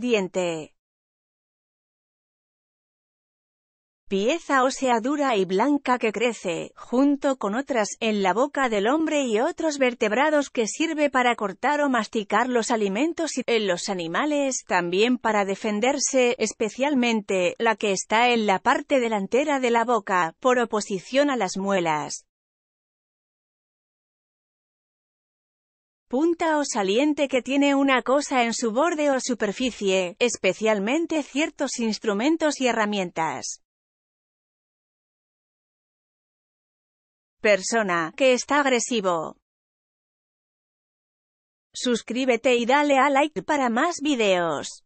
Diente. Pieza ósea dura y blanca que crece, junto con otras, en la boca del hombre y otros vertebrados que sirve para cortar o masticar los alimentos y en los animales, también para defenderse, especialmente, la que está en la parte delantera de la boca, por oposición a las muelas. punta o saliente que tiene una cosa en su borde o superficie, especialmente ciertos instrumentos y herramientas. Persona, que está agresivo. Suscríbete y dale a like para más videos.